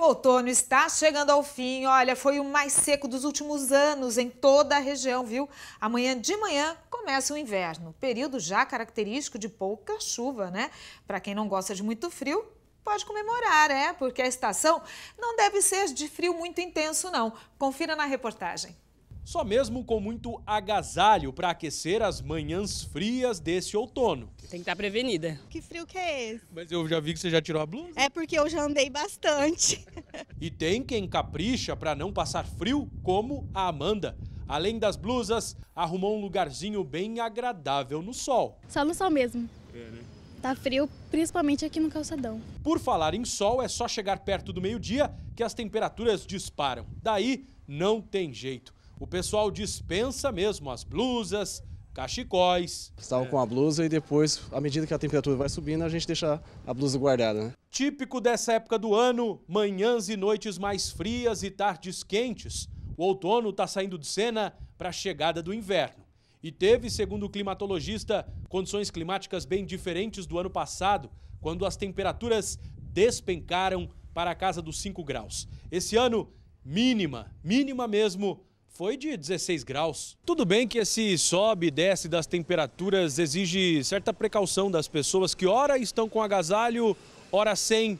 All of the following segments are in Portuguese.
o outono está chegando ao fim. Olha, foi o mais seco dos últimos anos em toda a região, viu? Amanhã de manhã começa o inverno, período já característico de pouca chuva, né? Para quem não gosta de muito frio, pode comemorar, é, porque a estação não deve ser de frio muito intenso, não. Confira na reportagem só mesmo com muito agasalho para aquecer as manhãs frias desse outono. Tem que estar tá prevenida. Que frio que é esse? Mas eu já vi que você já tirou a blusa. É porque eu já andei bastante. e tem quem capricha para não passar frio, como a Amanda. Além das blusas, arrumou um lugarzinho bem agradável no sol. Só no sol mesmo. É, né? Tá frio, principalmente aqui no calçadão. Por falar em sol, é só chegar perto do meio-dia que as temperaturas disparam. Daí não tem jeito o pessoal dispensa mesmo as blusas, cachecóis. Estava né? com a blusa e depois, à medida que a temperatura vai subindo, a gente deixa a blusa guardada. Né? Típico dessa época do ano, manhãs e noites mais frias e tardes quentes. O outono está saindo de cena para a chegada do inverno. E teve, segundo o climatologista, condições climáticas bem diferentes do ano passado, quando as temperaturas despencaram para a casa dos 5 graus. Esse ano, mínima, mínima mesmo, foi de 16 graus. Tudo bem que esse sobe e desce das temperaturas exige certa precaução das pessoas que ora estão com agasalho, ora sem.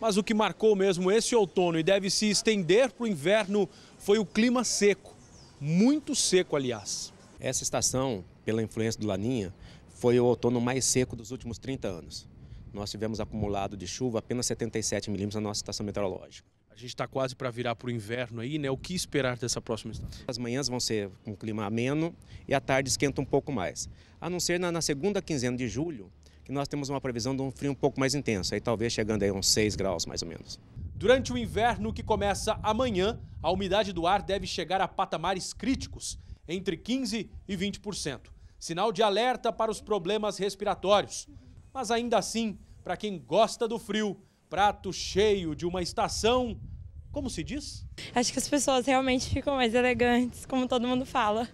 Mas o que marcou mesmo esse outono e deve se estender para o inverno foi o clima seco, muito seco, aliás. Essa estação, pela influência do Laninha, foi o outono mais seco dos últimos 30 anos. Nós tivemos acumulado de chuva apenas 77 milímetros na nossa estação meteorológica. A gente está quase para virar para o inverno aí, né? O que esperar dessa próxima estação? As manhãs vão ser um clima ameno e à tarde esquenta um pouco mais. A não ser na, na segunda quinzena de julho, que nós temos uma previsão de um frio um pouco mais intenso, aí talvez chegando aí uns 6 graus mais ou menos. Durante o inverno que começa amanhã, a umidade do ar deve chegar a patamares críticos, entre 15 e 20%. Sinal de alerta para os problemas respiratórios. Mas ainda assim, para quem gosta do frio, prato cheio de uma estação. Como se diz? Acho que as pessoas realmente ficam mais elegantes, como todo mundo fala.